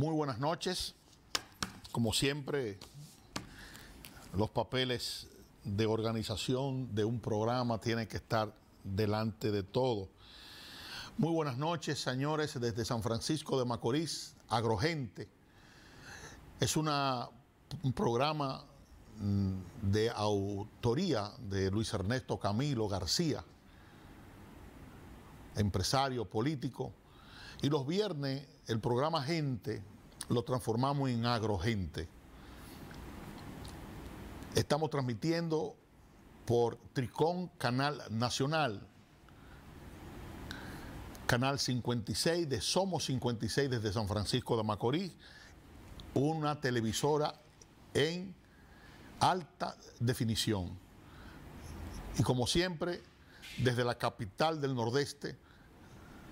Muy buenas noches. Como siempre, los papeles de organización de un programa tienen que estar delante de todo. Muy buenas noches, señores, desde San Francisco de Macorís, Agrogente. Es un programa mm, de autoría de Luis Ernesto Camilo García, empresario político. Y los viernes el programa Gente lo transformamos en Agrogente. Estamos transmitiendo por Tricón Canal Nacional, Canal 56 de Somos 56 desde San Francisco de Macorís, una televisora en alta definición. Y como siempre, desde la capital del Nordeste,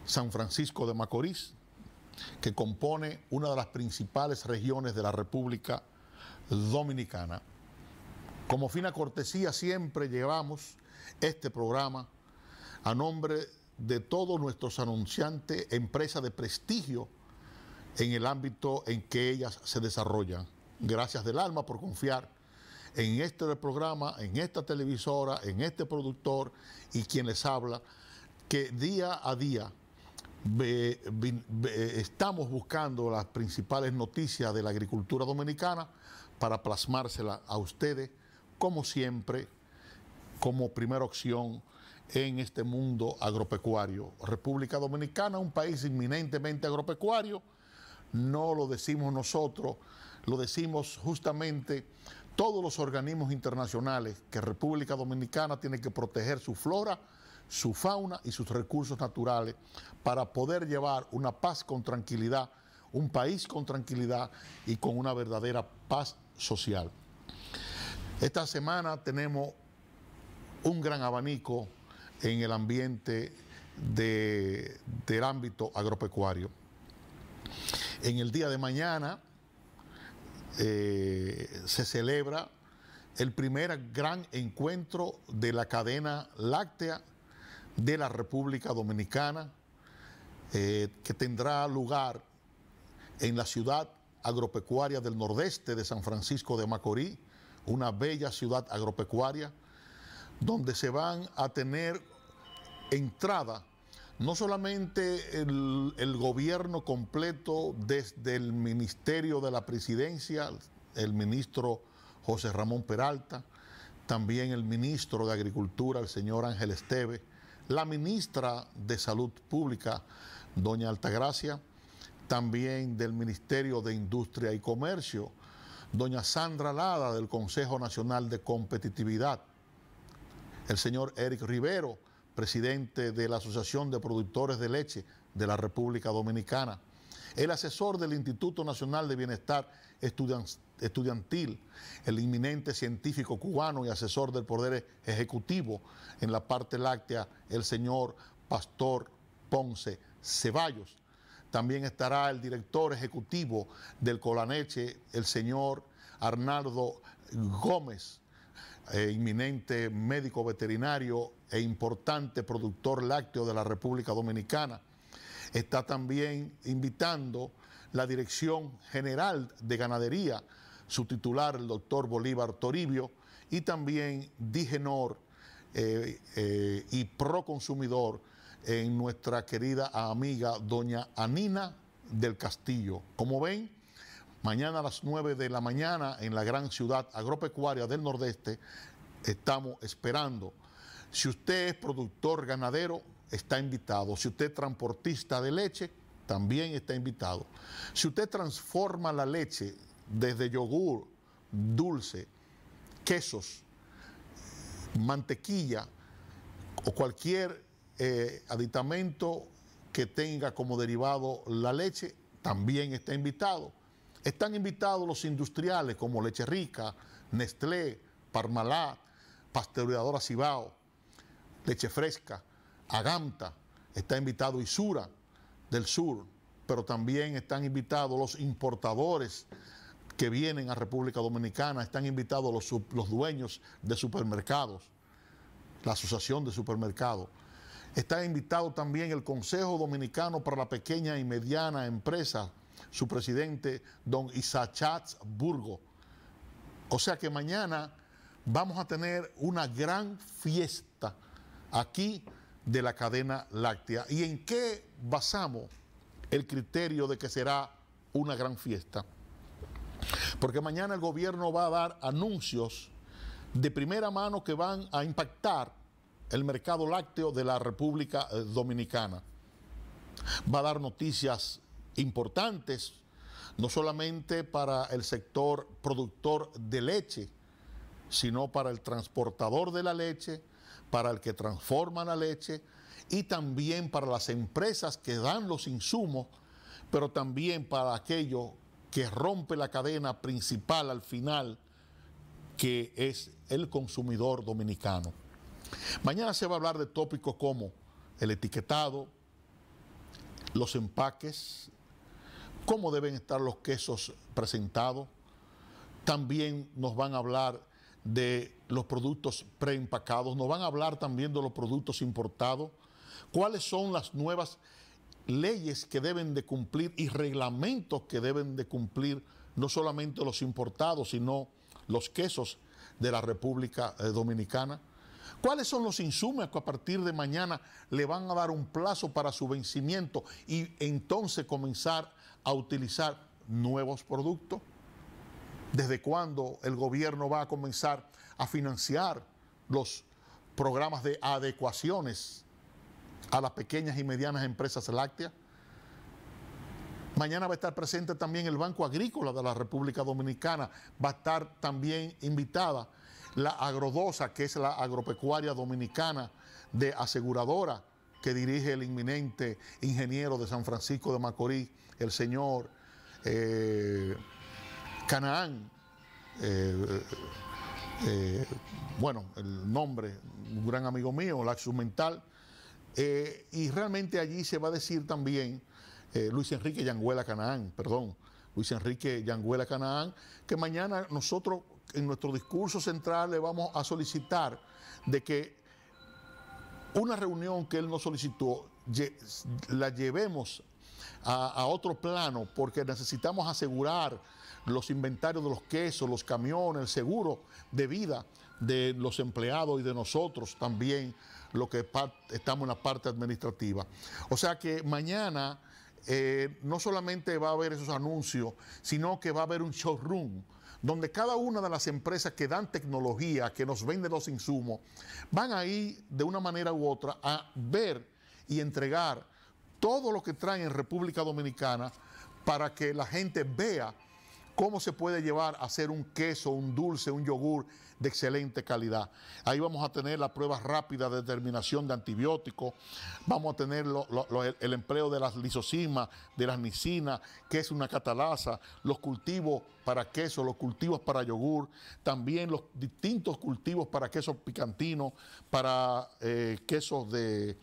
San Francisco de Macorís, que compone una de las principales regiones de la República Dominicana. Como fina cortesía siempre llevamos este programa a nombre de todos nuestros anunciantes, empresas de prestigio en el ámbito en que ellas se desarrollan. Gracias del alma por confiar en este programa, en esta televisora, en este productor y quien les habla, que día a día estamos buscando las principales noticias de la agricultura dominicana para plasmársela a ustedes, como siempre, como primera opción en este mundo agropecuario. República Dominicana, un país inminentemente agropecuario, no lo decimos nosotros, lo decimos justamente todos los organismos internacionales que República Dominicana tiene que proteger su flora, su fauna y sus recursos naturales para poder llevar una paz con tranquilidad, un país con tranquilidad y con una verdadera paz social. Esta semana tenemos un gran abanico en el ambiente del ámbito agropecuario. En el día de mañana eh, se celebra el primer gran encuentro de la cadena láctea de la República Dominicana, eh, que tendrá lugar en la ciudad agropecuaria del nordeste de San Francisco de Macorís, una bella ciudad agropecuaria, donde se van a tener entrada no solamente el, el gobierno completo desde el Ministerio de la Presidencia, el ministro José Ramón Peralta, también el ministro de Agricultura, el señor Ángel Esteve, la ministra de Salud Pública, doña Altagracia, también del Ministerio de Industria y Comercio, doña Sandra Lada del Consejo Nacional de Competitividad, el señor Eric Rivero, presidente de la Asociación de Productores de Leche de la República Dominicana, el asesor del Instituto Nacional de Bienestar Estudiantil estudiantil, el inminente científico cubano y asesor del Poder Ejecutivo en la parte láctea, el señor Pastor Ponce Ceballos. También estará el director ejecutivo del Colaneche, el señor Arnaldo Gómez, eh, inminente médico veterinario e importante productor lácteo de la República Dominicana. Está también invitando la Dirección General de Ganadería su titular, el doctor Bolívar Toribio, y también Digenor eh, eh, y Pro Consumidor... en nuestra querida amiga doña Anina del Castillo. Como ven, mañana a las 9 de la mañana en la gran ciudad agropecuaria del Nordeste estamos esperando. Si usted es productor ganadero, está invitado. Si usted es transportista de leche, también está invitado. Si usted transforma la leche desde yogur, dulce, quesos, mantequilla o cualquier eh, aditamento que tenga como derivado la leche, también está invitado. Están invitados los industriales como Leche Rica, Nestlé, Parmalat, Pasteurizadora Cibao, Leche Fresca, Agamta, está invitado Isura del Sur, pero también están invitados los importadores que vienen a República Dominicana, están invitados los, dueños de supermercados, la Asociación de Supermercados. Está invitado también el Consejo Dominicano para la Pequeña y Mediana Empresa, su presidente, don Isachats Burgo. O sea que mañana vamos a tener una gran fiesta aquí de la cadena láctea. ¿Y en qué basamos el criterio de que será una gran fiesta? Porque mañana el gobierno va a dar anuncios de primera mano que van a impactar el mercado lácteo de la República eh, Dominicana. Va a dar noticias importantes, no solamente para el sector productor de leche, sino para el transportador de la leche, para el que transforma la leche y también para las empresas que dan los insumos, pero también para aquellos que rompe la cadena principal al final, que es el consumidor dominicano. Mañana se va a hablar de tópicos como el etiquetado, los empaques, cómo deben estar los quesos presentados. También nos van a hablar de los productos preempacados, nos van a hablar también de los productos importados, cuáles son las nuevas leyes que deben de cumplir y reglamentos que deben de cumplir no solamente los importados, sino los quesos de la República eh, Dominicana? ¿Cuáles son los insumos que a partir de mañana le van a dar un plazo para su vencimiento y entonces comenzar a utilizar nuevos productos? ¿Desde cuándo el gobierno va a comenzar a financiar los programas de adecuaciones a las pequeñas y medianas empresas lácteas. Mañana va a estar presente también el Banco Agrícola de la República Dominicana, va a estar también invitada la Agrodosa, que es la agropecuaria dominicana de aseguradora que dirige el inminente ingeniero de San Francisco de Macorís, el señor eh, Canaán. Eh, eh, bueno, el nombre, un gran amigo mío, Laxus Mental eh, y realmente allí se va a decir también eh, Luis Enrique Yanguela Canaán, perdón, Luis Enrique Yanguela Canaán, que mañana nosotros en nuestro discurso central le vamos a solicitar de que una reunión que él nos solicitó la llevemos a, otro plano porque necesitamos asegurar los inventarios de los quesos, los camiones, el seguro de vida de los empleados y de nosotros también lo que estamos en la parte administrativa. O sea que mañana eh, no solamente va a haber esos anuncios, sino que va a haber un showroom donde cada una de las empresas que dan tecnología, que nos venden los insumos, van ahí de una manera u otra a ver y entregar todo lo que traen en República Dominicana para que la gente vea cómo se puede llevar a hacer un queso, un dulce, un yogur de excelente calidad. Ahí vamos a tener la prueba rápida de determinación de antibióticos, vamos a tener el, empleo de las lisosimas, de las nicinas, que es una catalasa, los cultivos para queso, los cultivos para yogur, también los distintos cultivos para queso picantino, para eh, quesos eh,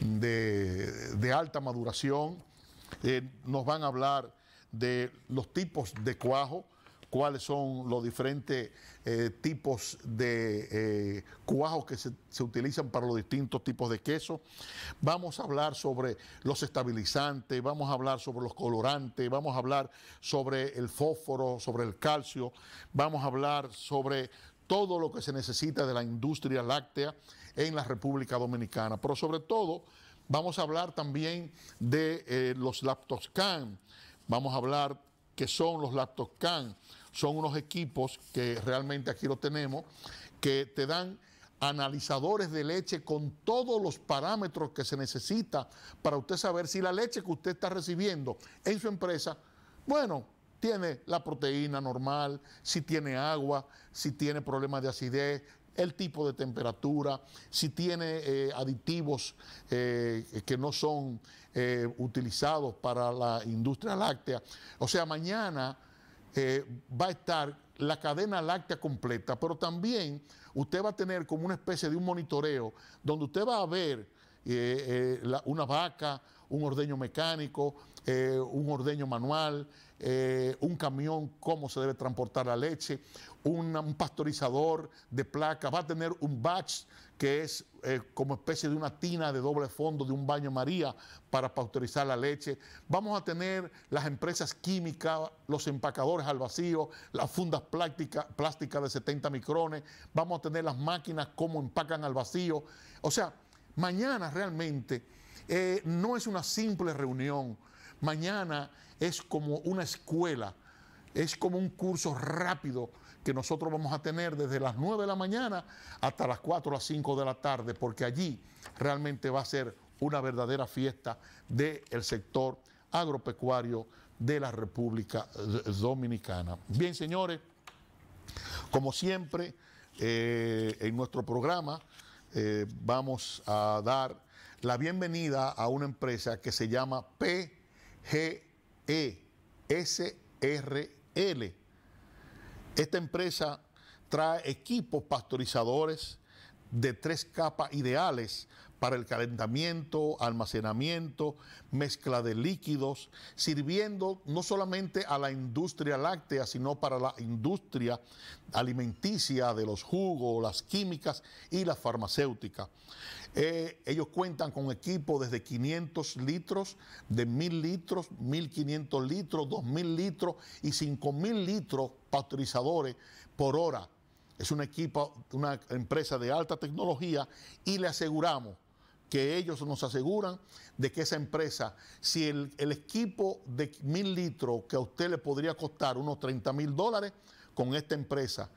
de, de, alta maduración. Eh, nos van a hablar de los tipos de cuajo, cuáles son los diferentes eh, tipos de eh, cuajos que se, utilizan para los distintos tipos de queso. Vamos a hablar sobre los estabilizantes, vamos a hablar sobre los colorantes, vamos a hablar sobre el fósforo, sobre el calcio, vamos a hablar sobre todo lo que se necesita de la industria láctea en la República Dominicana, pero sobre todo vamos a hablar también de eh, los lactoscan, vamos a hablar qué son los lactoscan, son unos equipos que realmente aquí lo tenemos, que te dan analizadores de leche con todos los parámetros que se necesita para usted saber si la leche que usted está recibiendo en su empresa, bueno, tiene la proteína normal, si tiene agua, si tiene problemas de acidez, el tipo de temperatura, si tiene eh, aditivos eh, que no son eh, utilizados para la industria láctea. O sea, mañana eh, va a estar la cadena láctea completa, pero también usted va a tener como una especie de un monitoreo donde usted va a ver eh, eh, una vaca, un ordeño mecánico, un ordeño manual, eh, un camión, cómo se debe transportar la leche, un, pasteurizador de placa, va a tener un batch que es eh, como especie de una tina de doble fondo de un baño María para pasteurizar la leche. Vamos a tener las empresas químicas, los empacadores al vacío, las fundas plásticas de 70 micrones, vamos a tener las máquinas ...cómo empacan al vacío. O sea, mañana realmente eh, no es una simple reunión. Mañana es como una escuela, es como un curso rápido que nosotros vamos a tener desde las 9 de la mañana hasta las 4 o las 5 de la tarde, porque allí realmente va a ser una verdadera fiesta del sector agropecuario de la República Dominicana. Bien, señores, como siempre, eh, en nuestro programa eh, vamos a dar la bienvenida a una empresa que se llama PG e-S-R-L Esta empresa trae equipos pastorizadores de tres capas ideales para el calentamiento, almacenamiento, mezcla de líquidos, sirviendo no solamente a la industria láctea, sino para la industria alimenticia de los jugos, las químicas y la farmacéutica. Eh, ellos cuentan con equipo desde 500 litros, de 1000 litros, 1500 litros, 2000 litros y 5000 litros pasteurizadores por hora. Es un equipo, una empresa de alta tecnología y le aseguramos que ellos nos aseguran de que esa empresa, si el, equipo de mil litros que a usted le podría costar unos 30 mil dólares, con esta empresa,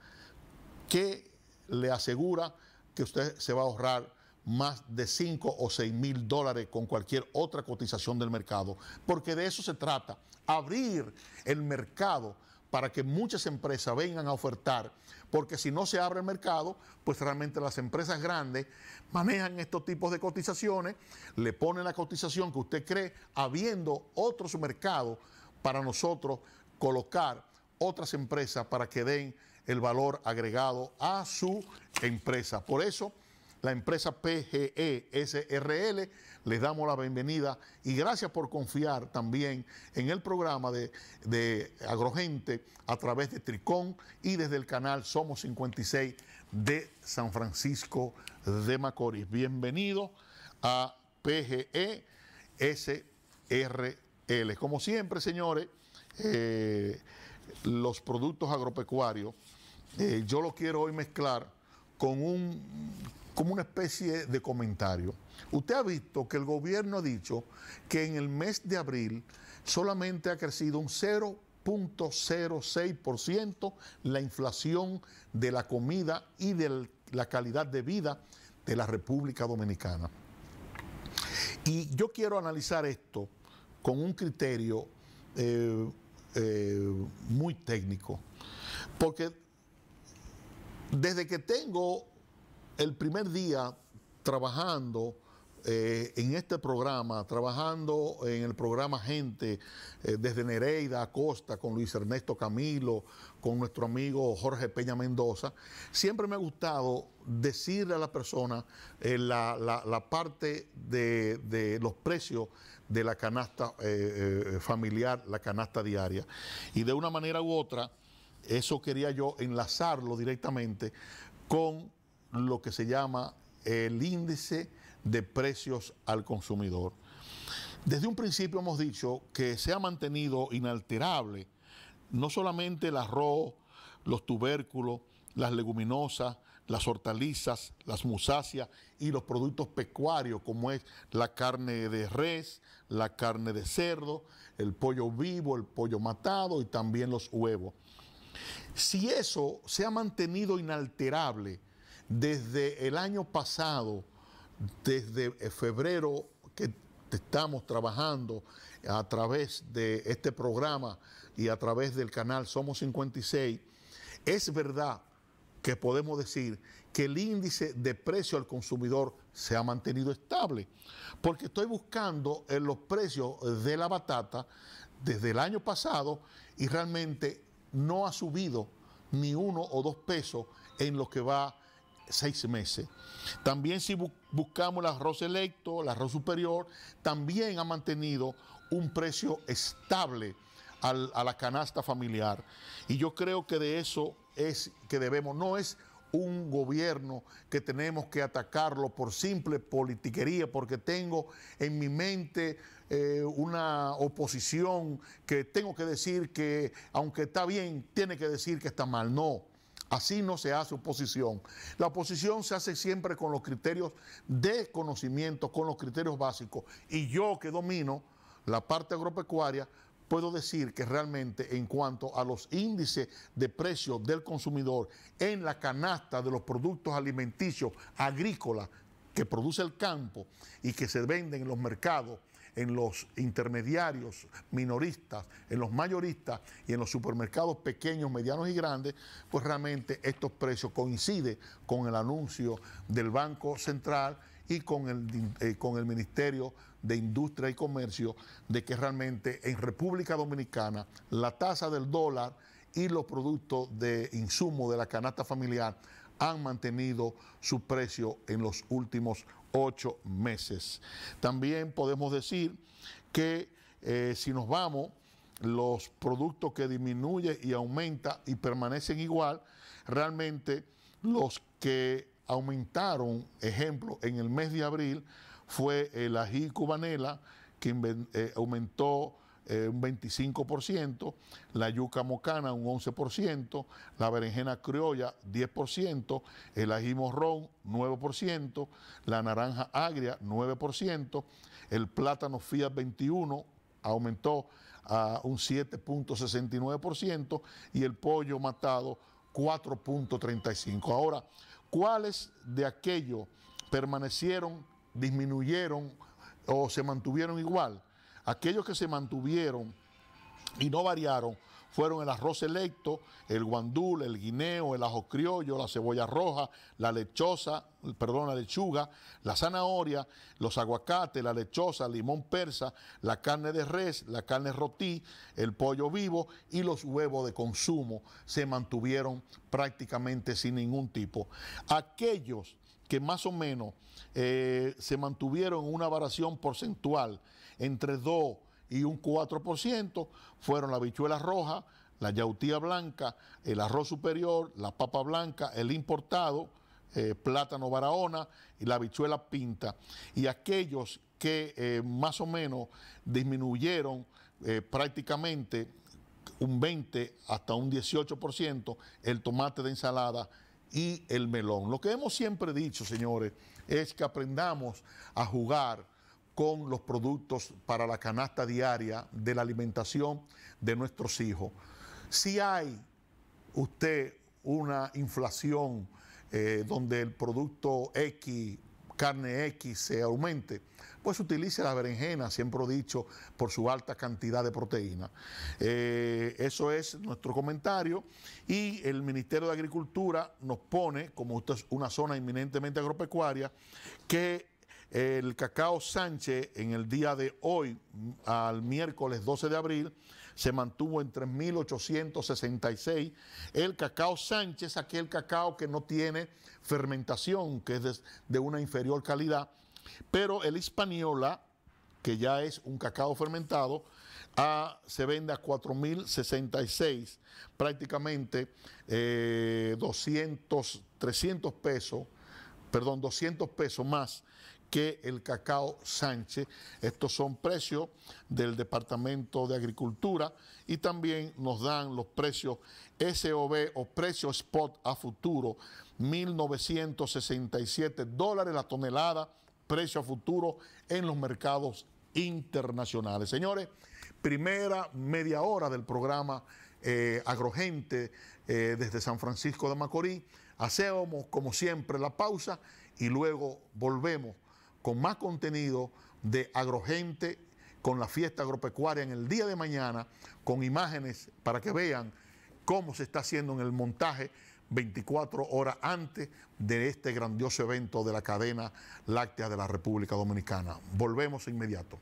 que le asegura que usted se va a ahorrar más de 5 o 6 mil dólares con cualquier otra cotización del mercado, porque de eso se trata, abrir el mercado para que muchas empresas vengan a ofertar, porque si no se abre el mercado, pues realmente las empresas grandes manejan estos tipos de cotizaciones, le ponen la cotización que usted cree, habiendo otros mercados para nosotros colocar otras empresas para que den el valor agregado a su empresa. Por eso la empresa PGE SRL. Les damos la bienvenida y gracias por confiar también en el programa de, Agrogente a través de Tricón y desde el canal Somos 56 de San Francisco de Macorís. Bienvenido a PGE SRL. Como siempre, señores, eh, los productos agropecuarios, eh, yo lo quiero hoy mezclar con un como una especie de comentario. Usted ha visto que el gobierno ha dicho que en el mes de abril solamente ha crecido un 0.06% la inflación de la comida y de la calidad de vida de la República Dominicana. Y yo quiero analizar esto con un criterio eh, eh, muy técnico, porque desde que tengo el primer día trabajando eh, en este programa, trabajando en el programa Gente, eh, desde Nereida Costa con Luis Ernesto Camilo, con nuestro amigo Jorge Peña Mendoza, siempre me ha gustado decirle a la persona eh, la, parte de, los precios de la canasta familiar, la canasta diaria. Y de una manera u otra, eso quería yo enlazarlo directamente con lo que se llama el índice de precios al consumidor. Desde un principio hemos dicho que se ha mantenido inalterable no solamente el arroz, los tubérculos, las leguminosas, las hortalizas, las musáceas y los productos pecuarios como es la carne de res, la carne de cerdo, el pollo vivo, el pollo matado y también los huevos. Si eso se ha mantenido inalterable, desde el año pasado, desde eh, febrero que estamos trabajando a través de este programa y a través del canal Somos 56, es verdad que podemos decir que el índice de precio al consumidor se ha mantenido estable, porque estoy buscando en los precios de la batata desde el año pasado y realmente no ha subido ni uno o dos pesos en lo que va seis meses. También si buscamos el arroz electo, el arroz superior, también ha mantenido un precio estable a la canasta familiar. Y yo creo que de eso es que debemos, no es un gobierno que tenemos que atacarlo por simple politiquería, porque tengo en mi mente eh, una oposición que tengo que decir que, aunque está bien, tiene que decir que está mal. No, Así no se hace oposición. La oposición se hace siempre con los criterios de conocimiento, con los criterios básicos. Y yo que domino la parte agropecuaria, puedo decir que realmente en cuanto a los índices de precio del consumidor en la canasta de los productos alimenticios agrícolas que produce el campo y que se venden en los mercados, en los intermediarios minoristas, en los mayoristas y en los supermercados pequeños, medianos y grandes, pues realmente estos precios coinciden con el anuncio del Banco Central y con el, eh, con el Ministerio de Industria y Comercio de que realmente en República Dominicana la tasa del dólar y los productos de insumo de la canasta familiar han mantenido su precio en los últimos ocho meses. También podemos decir que eh, si nos vamos, los productos que disminuye y aumenta y permanecen igual, realmente los que aumentaron, ejemplo, en el mes de abril fue el ají cubanela, que eh, aumentó eh, un 25%, la yuca mocana un 11%, la berenjena criolla 10%, el ají morrón 9%, la naranja agria 9%, el plátano Fiat 21 aumentó a un 7.69% y el pollo matado 4.35%. Ahora, ¿cuáles de aquello permanecieron, disminuyeron o se mantuvieron igual? Aquellos que se mantuvieron y no variaron fueron el arroz selecto, el guandul, el guineo, el ajo criollo, la cebolla roja, la lechosa, perdón, la lechuga, la zanahoria, los aguacates, la lechosa, limón persa, la carne de res, la carne rotí, el pollo vivo y los huevos de consumo se mantuvieron prácticamente sin ningún tipo. Aquellos que más o menos eh, se mantuvieron en una variación porcentual entre 2 y un 4% fueron la bichuela roja, la yautía blanca, el arroz superior, la papa blanca, el importado, eh, plátano barahona y la bichuela pinta. Y aquellos que eh, más o menos disminuyeron eh, prácticamente un 20 hasta un 18% el tomate de ensalada y el melón. Lo que hemos siempre dicho, señores, es que aprendamos a jugar con los productos para la canasta diaria de la alimentación de nuestros hijos. Si hay usted una inflación eh, donde el producto X, carne X, se aumente, pues utilice la berenjena, siempre he dicho, por su alta cantidad de proteína. Eh, eso es nuestro comentario y el Ministerio de Agricultura nos pone, como usted es una zona inminentemente agropecuaria, que el cacao Sánchez en el día de hoy, al miércoles 12 de abril, se mantuvo en 3.866. El cacao Sánchez, aquel cacao que no tiene fermentación, que es de, una inferior calidad, pero el Hispaniola, que ya es un cacao fermentado, ah, se vende a 4.066, prácticamente 200, eh, 300 pesos, perdón, 200 pesos más que el cacao Sánchez. Estos son precios del Departamento de Agricultura y también nos dan los precios SOB o precios spot a futuro, 1.967 dólares la tonelada, precio a futuro en los mercados internacionales. Señores, primera media hora del programa eh, Agrogente eh, desde San Francisco de Macorís. Hacemos, como siempre, la pausa y luego volvemos con más contenido de Agrogente con la fiesta agropecuaria en el día de mañana, con imágenes para que vean cómo se está haciendo en el montaje 24 horas antes de este grandioso evento de la cadena láctea de la República Dominicana. Volvemos inmediato.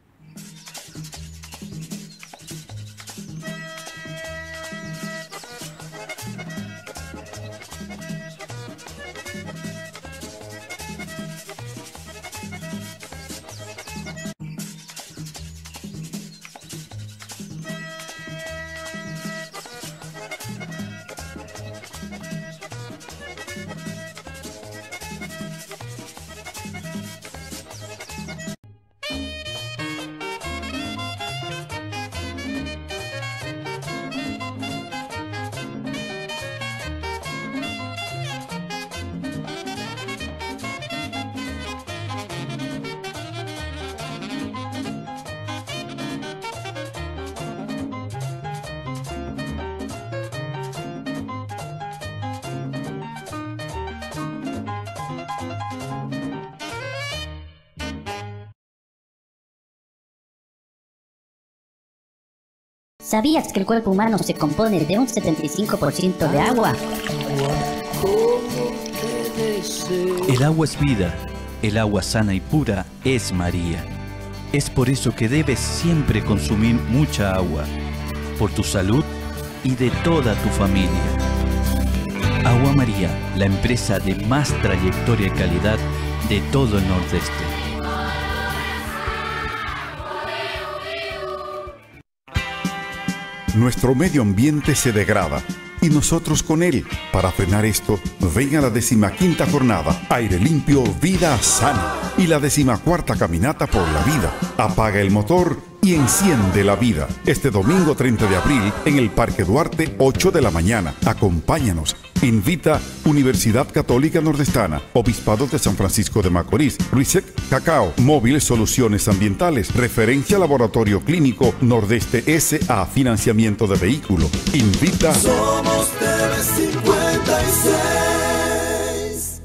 ¿Sabías que el cuerpo humano se compone de un 75% de agua? El agua es vida, el agua sana y pura es María. Es por eso que debes siempre consumir mucha agua, por tu salud y de toda tu familia. Agua María, la empresa de más trayectoria y calidad de todo el Nordeste. nuestro medio ambiente se degrada y nosotros con él. Para frenar esto, venga la la decimaquinta jornada Aire Limpio, Vida Sana y la decimacuarta caminata por la vida. Apaga el motor y enciende la vida. Este domingo 30 de abril en el Parque Duarte, 8 de la mañana. Acompáñanos. Invita Universidad Católica Nordestana, Obispado de San Francisco de Macorís, RISEC, Cacao, Móviles Soluciones Ambientales, Referencia Laboratorio Clínico Nordeste S.A. Financiamiento de Vehículo. Invita. Somos TV56.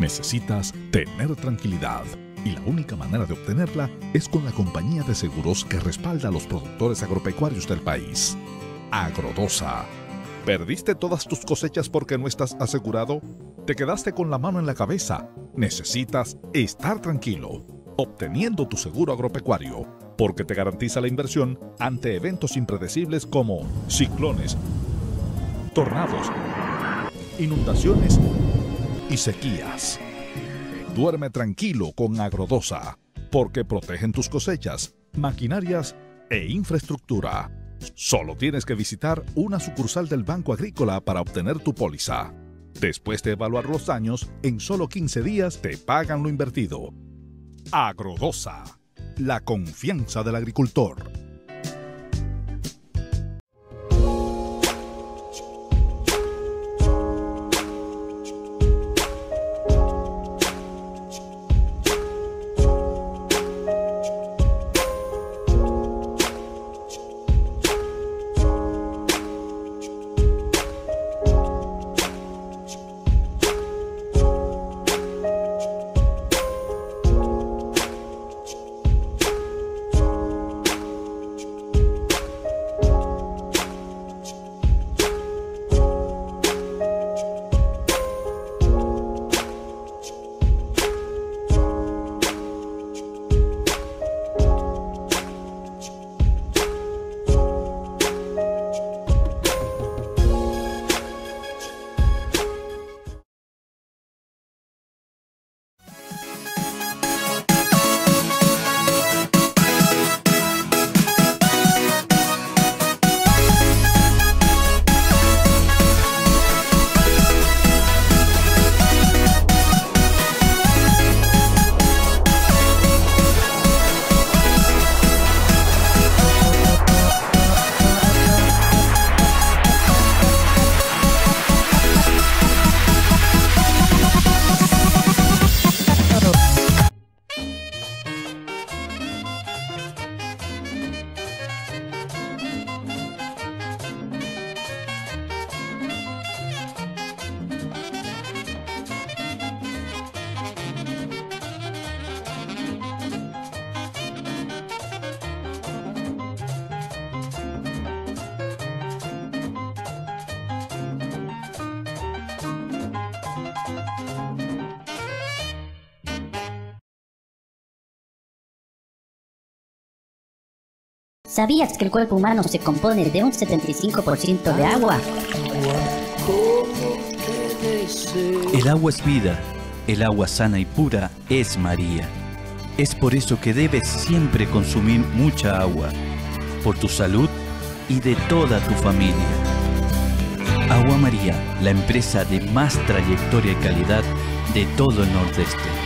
Necesitas tener tranquilidad y la única manera de obtenerla es con la compañía de seguros que respalda a los productores agropecuarios del país. Agrodosa. ¿Perdiste todas tus cosechas porque no estás asegurado? ¿Te quedaste con la mano en la cabeza? Necesitas estar tranquilo, obteniendo tu seguro agropecuario, porque te garantiza la inversión ante eventos impredecibles como ciclones, tornados, inundaciones y sequías. Duerme tranquilo con Agrodosa, porque protegen tus cosechas, maquinarias e infraestructura. Solo tienes que visitar una sucursal del Banco Agrícola para obtener tu póliza. Después de evaluar los daños, en solo 15 días te pagan lo invertido. Agrodosa, la confianza del agricultor. ¿Sabías que el cuerpo humano se compone de un 75% de agua? El agua es vida, el agua sana y pura es María. Es por eso que debes siempre consumir mucha agua, por tu salud y de toda tu familia. Agua María, la empresa de más trayectoria y calidad de todo el Nordeste.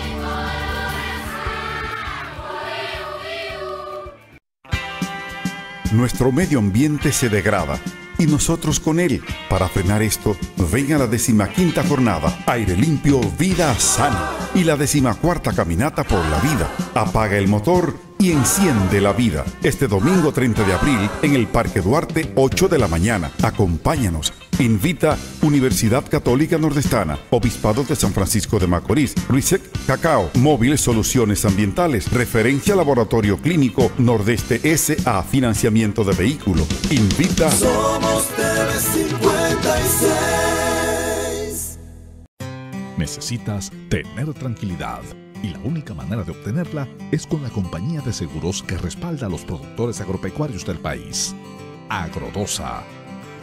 nuestro medio ambiente se degrada y nosotros con él. Para frenar esto, venga a la decimaquinta jornada Aire Limpio, Vida Sana y la decimacuarta caminata por la vida. Apaga el motor y enciende la vida. Este domingo 30 de abril en el Parque Duarte, 8 de la mañana. Acompáñanos Invita Universidad Católica Nordestana, Obispado de San Francisco de Macorís, Ruisec, Cacao, Móviles Soluciones Ambientales, Referencia Laboratorio Clínico Nordeste S.A. Financiamiento de Vehículo. Invita. Somos TV56. Necesitas tener tranquilidad y la única manera de obtenerla es con la compañía de seguros que respalda a los productores agropecuarios del país. Agrodosa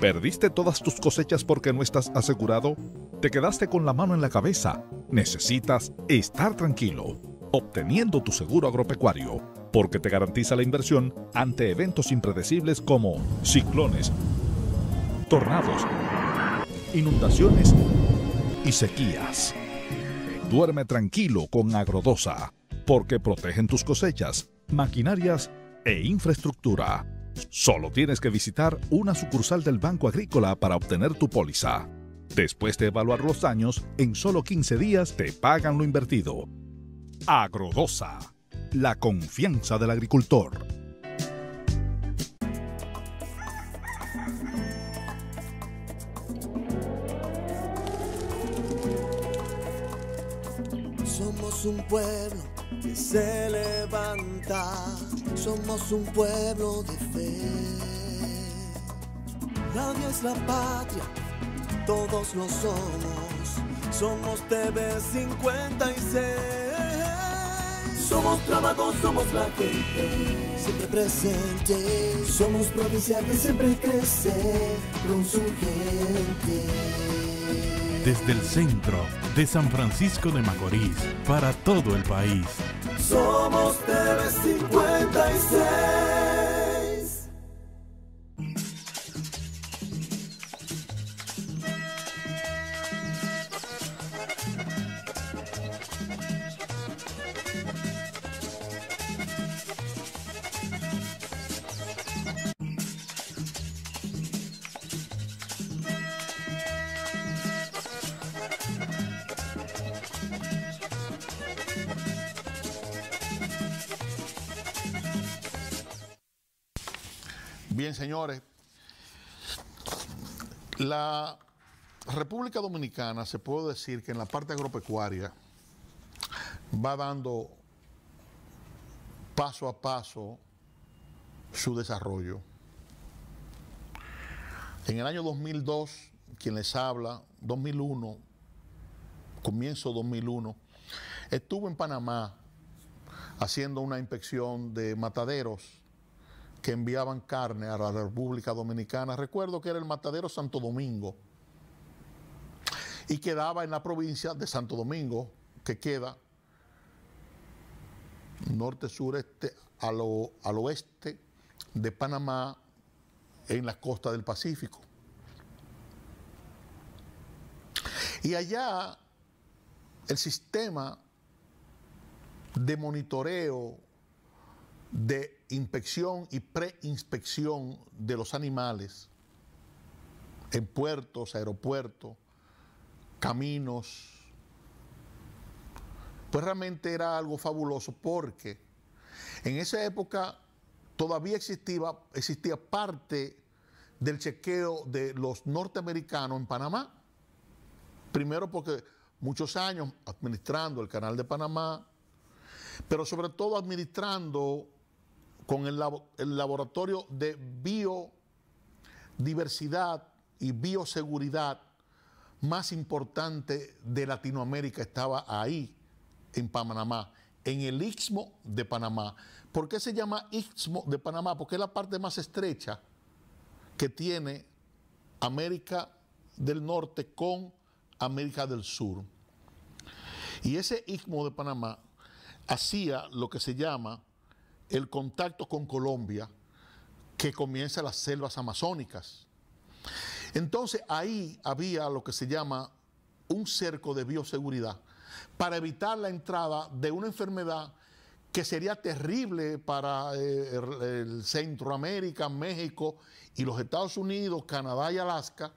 ¿Perdiste todas tus cosechas porque no estás asegurado? ¿Te quedaste con la mano en la cabeza? Necesitas estar tranquilo, obteniendo tu seguro agropecuario, porque te garantiza la inversión ante eventos impredecibles como ciclones, tornados, inundaciones y sequías. Duerme tranquilo con Agrodosa, porque protegen tus cosechas, maquinarias e infraestructura Solo tienes que visitar una sucursal del Banco Agrícola para obtener tu póliza. Después de evaluar los daños, en solo 15 días te pagan lo invertido. Agrodosa, la confianza del agricultor. un pueblo que se levanta, somos un pueblo de fe. Nadie es la patria, todos lo somos, somos TV56. Somos trabajadores, somos la gente, siempre presente, somos provincia que siempre crece, con su gente desde el centro de San Francisco de Macorís para todo el país. Somos 56. Bien, señores, la República Dominicana se puede decir que en la parte agropecuaria va dando paso a paso su desarrollo. En el año 2002, quien les habla, 2001, comienzo 2001, estuvo en Panamá haciendo una inspección de mataderos que enviaban carne a la República Dominicana. Recuerdo que era el matadero Santo Domingo y quedaba en la provincia de Santo Domingo, que queda norte, sureste, al, al oeste de Panamá, en la costa del Pacífico. Y allá el sistema de monitoreo de inspección y preinspección de los animales en puertos, aeropuertos, caminos, pues realmente era algo fabuloso porque en esa época todavía existía, existía parte del chequeo de los norteamericanos en Panamá. Primero porque muchos años administrando el canal de Panamá, pero sobre todo administrando con el, laboratorio de biodiversidad y bioseguridad más importante de Latinoamérica estaba ahí, en Panamá, en el Istmo de Panamá. ¿Por qué se llama Istmo de Panamá? Porque es la parte más estrecha que tiene América del Norte con América del Sur. Y ese Istmo de Panamá hacía lo que se llama el contacto con Colombia que comienza las selvas amazónicas. Entonces ahí había lo que se llama un cerco de bioseguridad para evitar la entrada de una enfermedad que sería terrible para eh, Centroamérica, México y los Estados Unidos, Canadá y Alaska,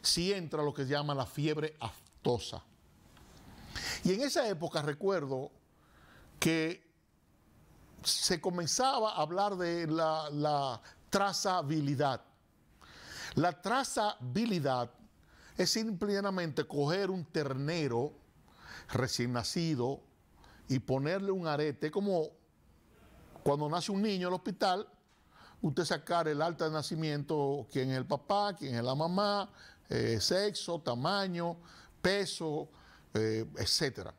si entra lo que se llama la fiebre aftosa. Y en esa época recuerdo que se comenzaba a hablar de la, trazabilidad. La trazabilidad es simplemente coger un ternero recién nacido y ponerle un arete, como cuando nace un niño en el hospital, usted sacar el alta de nacimiento, quién es el papá, quién es la mamá, eh, sexo, tamaño, peso, etc. Eh, etcétera.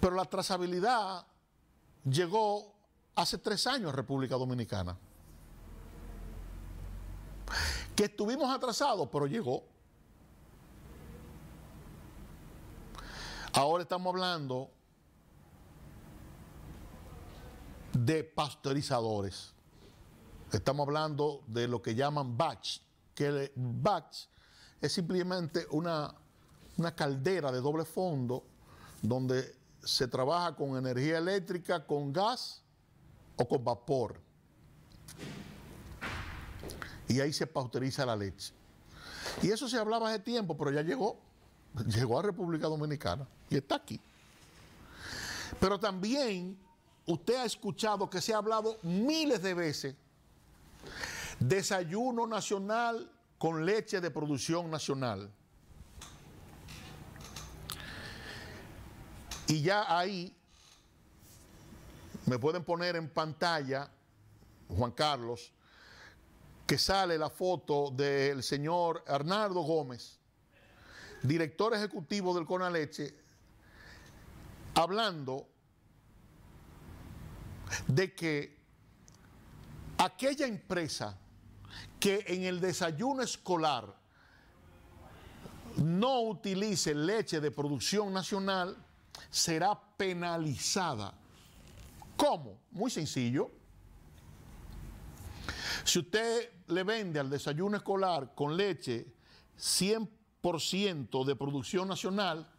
Pero la trazabilidad llegó hace tres años a República Dominicana. Que estuvimos atrasados, pero llegó. Ahora estamos hablando de pasteurizadores. Estamos hablando de lo que llaman batch, que el batch es simplemente una, una caldera de doble fondo donde se trabaja con energía eléctrica, con gas o con vapor. Y ahí se pasteuriza la leche. Y eso se hablaba hace tiempo, pero ya llegó. Llegó a República Dominicana y está aquí. Pero también usted ha escuchado que se ha hablado miles de veces desayuno nacional con leche de producción nacional. Y ya ahí me pueden poner en pantalla, Juan Carlos, que sale la foto del señor Arnaldo Gómez, director ejecutivo del Conaleche, hablando de que aquella empresa que en el desayuno escolar no utilice leche de producción nacional será penalizada. ¿Cómo? Muy sencillo. Si usted le vende al desayuno escolar con leche 100% de producción nacional,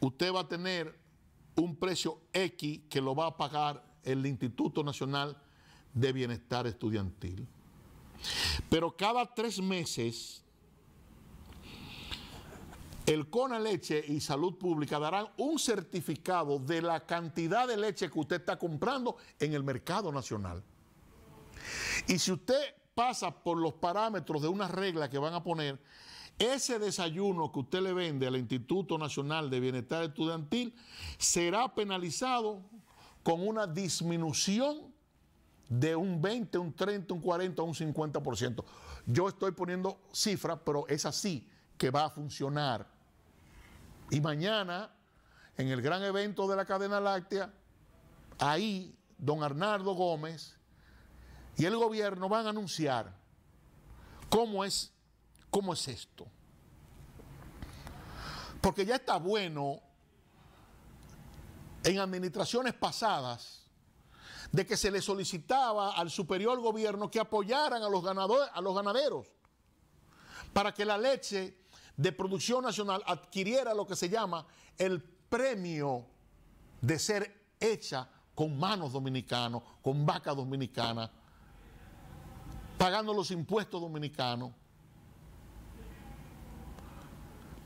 usted va a tener un precio X que lo va a pagar el Instituto Nacional de Bienestar Estudiantil. Pero cada tres meses el CONA Leche y Salud Pública darán un certificado de la cantidad de leche que usted está comprando en el mercado nacional. Y si usted pasa por los parámetros de una regla que van a poner, ese desayuno que usted le vende al Instituto Nacional de Bienestar Estudiantil será penalizado con una disminución de un 20, un 30, un 40, un 50%. Yo estoy poniendo cifras, pero es así que va a funcionar. Y mañana, en el gran evento de la cadena láctea, ahí don Arnaldo Gómez y el gobierno van a anunciar cómo es, cómo es esto. Porque ya está bueno en administraciones pasadas de que se le solicitaba al superior gobierno que apoyaran a los, a los ganaderos para que la leche de Producción Nacional adquiriera lo que se llama el premio de ser hecha con manos dominicanos, con vaca dominicana, pagando los impuestos dominicanos,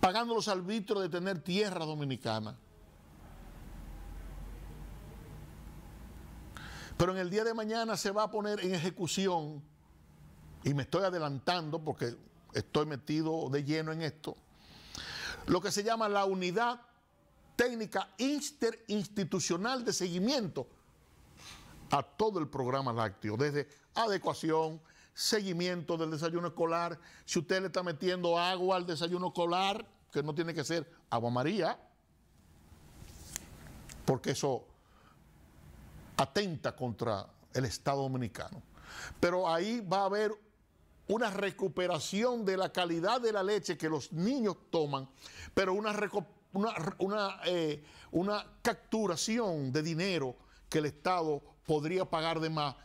pagando los arbitros de tener tierra dominicana. Pero en el día de mañana se va a poner en ejecución, y me estoy adelantando porque estoy metido de lleno en esto, lo que se llama la unidad técnica interinstitucional de seguimiento a todo el programa lácteo, desde adecuación, seguimiento del desayuno escolar, si usted le está metiendo agua al desayuno escolar, que no tiene que ser agua maría porque eso atenta contra el Estado dominicano. Pero ahí va a haber una recuperación de la calidad de la leche que los niños toman, pero una, eh, una, capturación de dinero que el Estado podría pagar de más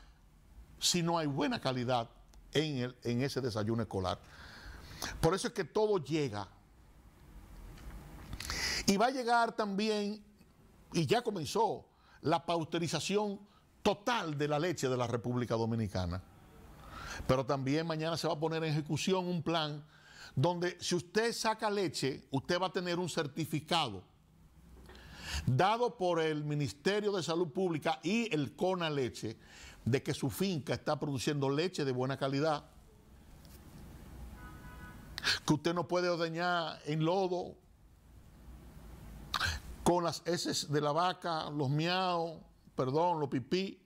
si no hay buena calidad en, el, en ese desayuno escolar. Por eso es que todo llega. Y va a llegar también, y ya comenzó, la pausterización total de la leche de la República Dominicana. Pero también mañana se va a poner en ejecución un plan donde si usted saca leche, usted va a tener un certificado dado por el Ministerio de Salud Pública y el CONA Leche de que su finca está produciendo leche de buena calidad, que usted no puede ordeñar en lodo, con las heces de la vaca, los miaos, perdón, los pipí,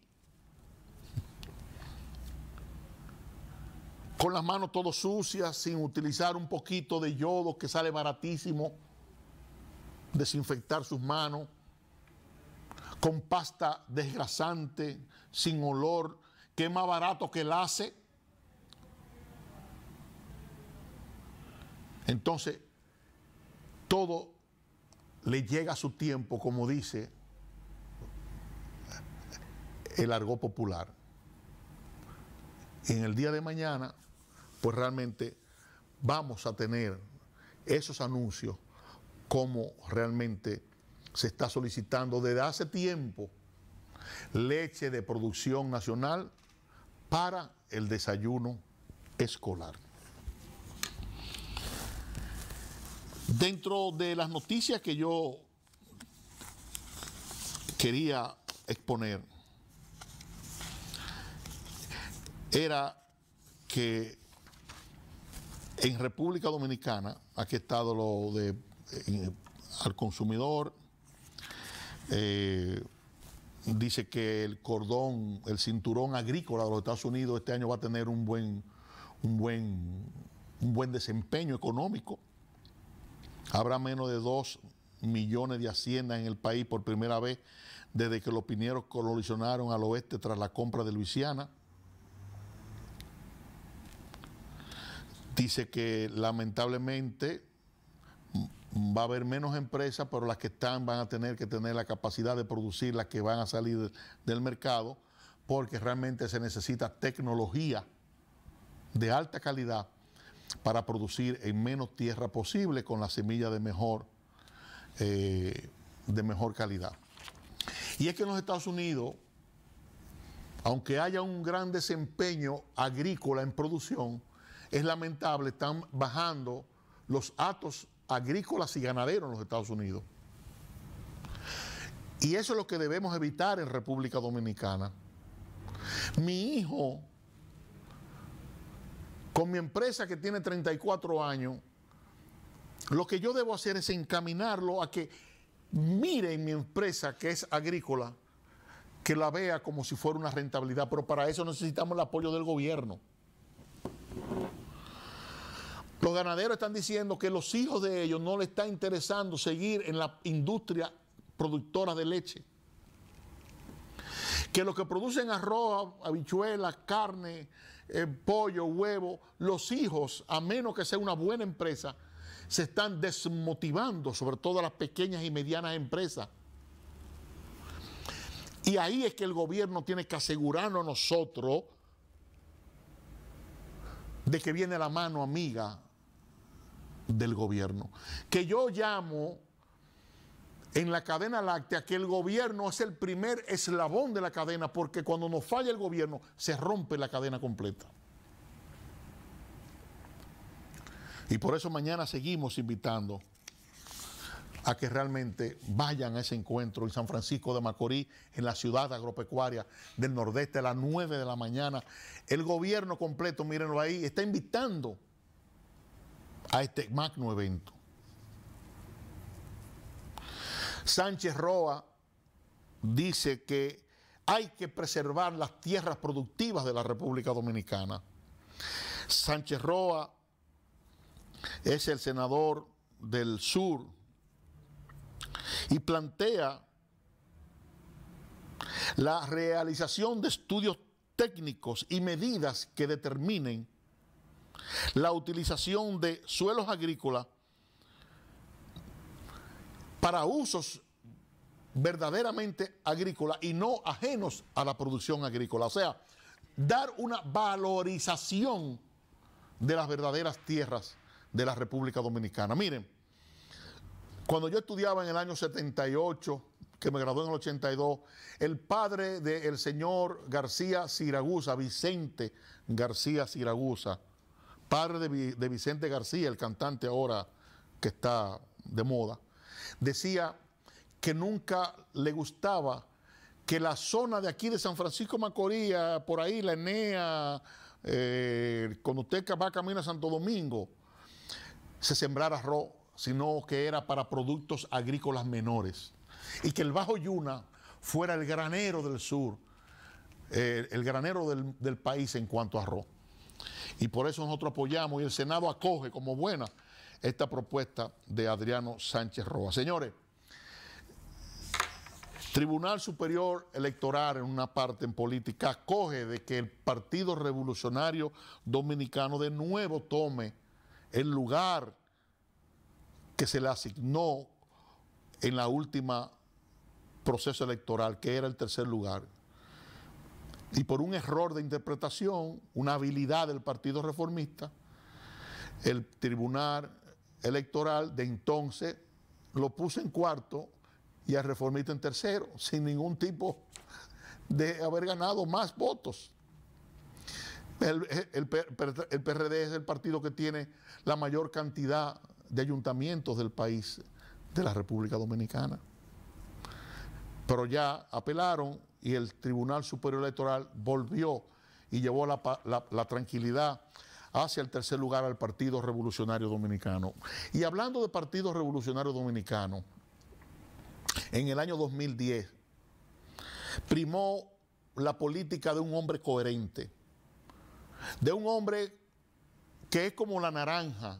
con las manos todo sucias, sin utilizar un poquito de yodo que sale baratísimo, desinfectar sus manos, con pasta desgrasante, sin olor, que es más barato que el hace. Entonces, todo le llega a su tiempo, como dice el argot popular. En el día de mañana pues realmente vamos a tener esos anuncios como realmente se está solicitando desde hace tiempo leche de producción nacional para el desayuno escolar. Dentro de las noticias que yo quería exponer, era que en República Dominicana, aquí ha estado lo de eh, eh, al consumidor. Eh, dice que el cordón, el cinturón agrícola de los Estados Unidos este año va a tener un buen, un buen, un buen desempeño económico. Habrá menos de 2 millones de haciendas en el país por primera vez desde que los pineros colisionaron al oeste tras la compra de Luisiana. dice que lamentablemente va a haber menos empresas, pero las que están van a tener que tener la capacidad de producir las que van a salir del mercado, porque realmente se necesita tecnología de alta calidad para producir en menos tierra posible con la semilla de mejor, eh, de mejor calidad. Y es que en los Estados Unidos, aunque haya un gran desempeño agrícola en producción, es lamentable, están bajando los actos agrícolas y ganaderos en los Estados Unidos. Y eso es lo que debemos evitar en República Dominicana. Mi hijo, con mi empresa que tiene 34 años, lo que yo debo hacer es encaminarlo a que mire mi empresa que es agrícola, que la vea como si fuera una rentabilidad, pero para eso necesitamos el apoyo del gobierno. Los ganaderos están diciendo que los hijos de ellos no les está interesando seguir en la industria productora de leche. Que los que producen arroz, habichuelas, carne, eh, pollo, huevo, los hijos, a menos que sea una buena empresa, se están desmotivando, sobre todo las pequeñas y medianas empresas. Y ahí es que el gobierno tiene que asegurarnos a nosotros de que viene la mano amiga del gobierno. Que yo llamo en la cadena láctea que el gobierno es el primer eslabón de la cadena, porque cuando nos falla el gobierno se rompe la cadena completa. Y por eso mañana seguimos invitando a que realmente vayan a ese encuentro en San Francisco de Macorís, en la ciudad agropecuaria del Nordeste, a las 9 de la mañana. El gobierno completo, mírenlo ahí, está invitando a este magno evento. Sánchez Roa dice que hay que preservar las tierras productivas de la República Dominicana. Sánchez Roa es el senador del sur y plantea la realización de estudios técnicos y medidas que determinen la utilización de suelos agrícolas para usos verdaderamente agrícolas y no ajenos a la producción agrícola. O sea, dar una valorización de las verdaderas tierras de la República Dominicana. Miren, cuando yo estudiaba en el año 78, que me gradué en el 82, el padre del señor García Siragusa, Vicente García Siragusa, padre de, Vicente García, el cantante ahora que está de moda, decía que nunca le gustaba que la zona de aquí de San Francisco Macoría, por ahí, la Enea, eh, cuando usted va camino a Santo Domingo, se sembrara arroz, sino que era para productos agrícolas menores. Y que el Bajo Yuna fuera el granero del sur, eh, el granero del país en cuanto a arroz. Y por eso nosotros apoyamos y el Senado acoge como buena esta propuesta de Adriano Sánchez Roa. Señores, Tribunal Superior Electoral en una parte en política acoge de que el Partido Revolucionario Dominicano de nuevo tome el lugar que se le asignó en la última proceso electoral, que era el tercer lugar y por un error de interpretación, una habilidad del Partido Reformista, el Tribunal Electoral de entonces lo puso en cuarto y al reformista en tercero, sin ningún tipo de haber ganado más votos. El, el, PRD es el partido que tiene la mayor cantidad de ayuntamientos del país, de la República Dominicana. Pero ya apelaron, y el Tribunal Superior Electoral volvió y llevó la, tranquilidad hacia el tercer lugar al Partido Revolucionario Dominicano. Y hablando de Partido Revolucionario Dominicano, en el año 2010 primó la política de un hombre coherente, de un hombre que es como la naranja,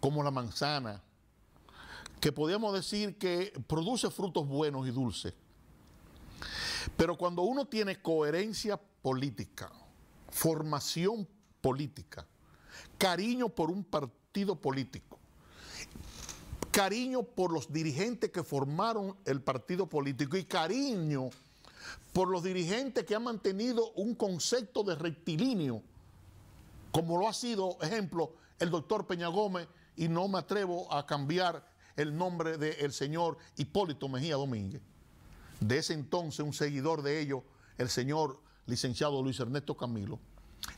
como la manzana, que podíamos decir que produce frutos buenos y dulces pero cuando uno tiene coherencia política, formación política, cariño por un partido político, cariño por los dirigentes que formaron el partido político y cariño por los dirigentes que han mantenido un concepto de rectilíneo, como lo ha sido, ejemplo, el doctor Peña Gómez, y no me atrevo a cambiar el nombre del señor Hipólito Mejía Domínguez de ese entonces un seguidor de ellos, el señor licenciado Luis Ernesto Camilo,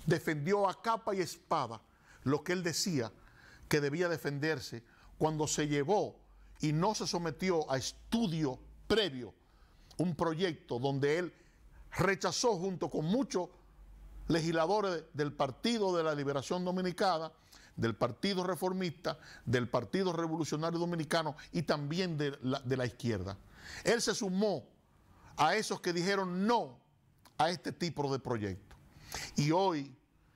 defendió a capa y espada lo que él decía que debía defenderse cuando se llevó y no se sometió a estudio previo un proyecto donde él rechazó junto con muchos legisladores del Partido de la Liberación Dominicana, del Partido Reformista, del Partido Revolucionario Dominicano y también de la, izquierda. Él se sumó a esos que dijeron no a este tipo de proyecto. Y hoy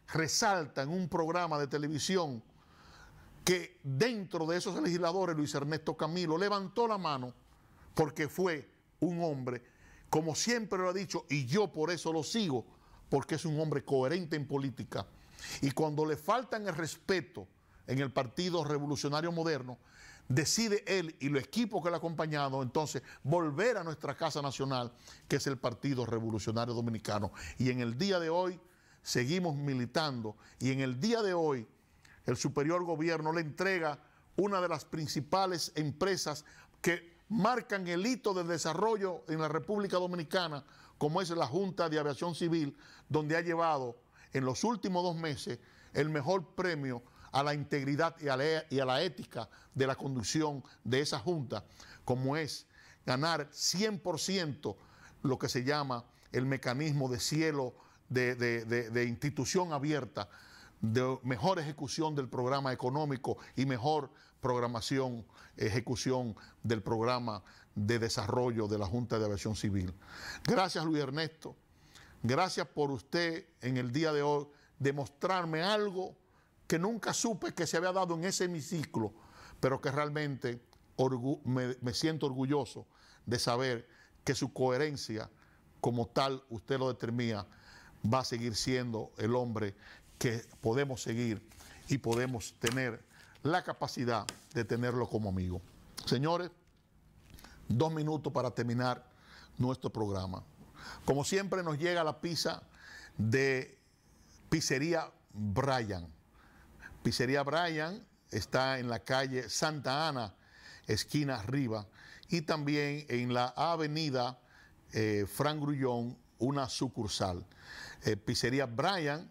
resalta en un programa de televisión que dentro de esos legisladores Luis Ernesto Camilo levantó la mano porque fue un hombre, como siempre lo ha dicho, y yo por eso lo sigo, porque es un hombre coherente en política. Y cuando le faltan el respeto en el Partido Revolucionario Moderno, decide él y los equipos que lo ha acompañado entonces volver a nuestra casa nacional, que es el Partido Revolucionario Dominicano. Y en el día de hoy seguimos militando y en el día de hoy el superior gobierno le entrega una de las principales empresas que marcan el hito del desarrollo en la República Dominicana, como es la Junta de Aviación Civil, donde ha llevado en los últimos dos meses el mejor premio a la integridad y a la, ética de la conducción de esa junta, como es ganar 100% lo que se llama el mecanismo de cielo de, de, institución abierta, de mejor ejecución del programa económico y mejor programación, ejecución del programa de desarrollo de la Junta de Aviación Civil. Gracias Luis Ernesto, gracias por usted en el día de hoy demostrarme algo que nunca supe que se había dado en ese hemiciclo, pero que realmente me, siento orgulloso de saber que su coherencia como tal, usted lo determina, va a seguir siendo el hombre que podemos seguir y podemos tener la capacidad de tenerlo como amigo. Señores, dos minutos para terminar nuestro programa. Como siempre nos llega la pizza de Pizzería Brian. Pizzería Brian está en la calle Santa Ana, esquina arriba, y también en la avenida eh, Fran Grullón, una sucursal. Eh, pizzería Brian,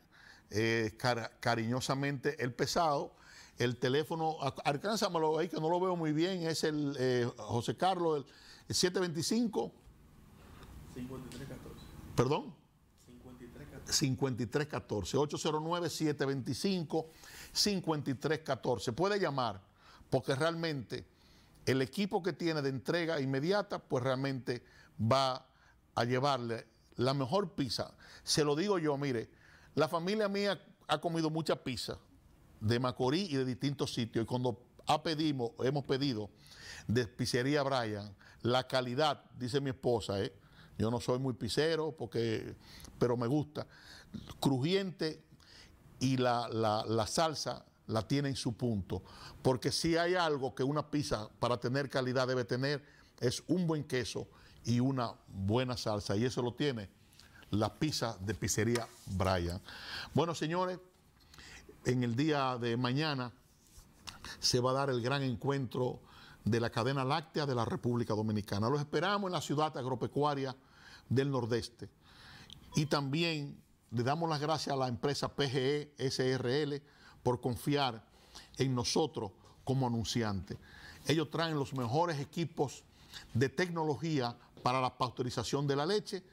eh, cariñosamente El Pesado. El teléfono, alcánzamelo ahí que no lo veo muy bien, es el José Carlos, el 725. 5314. ¿Perdón? 5314. 5314, 809-725. 5314. Puede llamar, porque realmente el equipo que tiene de entrega inmediata, pues realmente va a llevarle la mejor pizza. Se lo digo yo, mire, la familia mía ha comido mucha pizza de Macorís y de distintos sitios. Y cuando ha hemos pedido de pizzería Brian, la calidad, dice mi esposa, eh, yo no soy muy pizzero, porque, pero me gusta, crujiente, y la, salsa la tiene en su punto. Porque si hay algo que una pizza para tener calidad debe tener, es un buen queso y una buena salsa. Y eso lo tiene la pizza de pizzería Brian. Bueno, señores, en el día de mañana se va a dar el gran encuentro de la cadena láctea de la República Dominicana. Los esperamos en la ciudad agropecuaria del Nordeste. Y también le damos las gracias a la empresa PGE SRL por confiar en nosotros como anunciante. Ellos traen los mejores equipos de tecnología para la pasteurización de la leche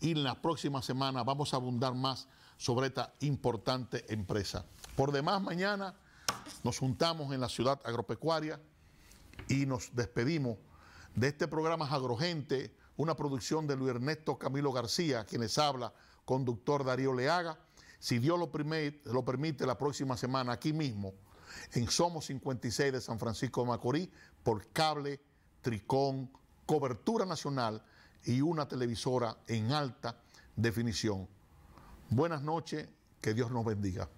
y en la próxima semana vamos a abundar más sobre esta importante empresa. Por demás, mañana nos juntamos en la ciudad agropecuaria y nos despedimos de este programa Agrogente, una producción de Luis Ernesto Camilo García, quien les habla conductor Darío Leaga. Si Dios lo, lo permite, la próxima semana aquí mismo, en Somos 56 de San Francisco de Macorís, por cable, tricón, cobertura nacional y una televisora en alta definición. Buenas noches, que Dios nos bendiga.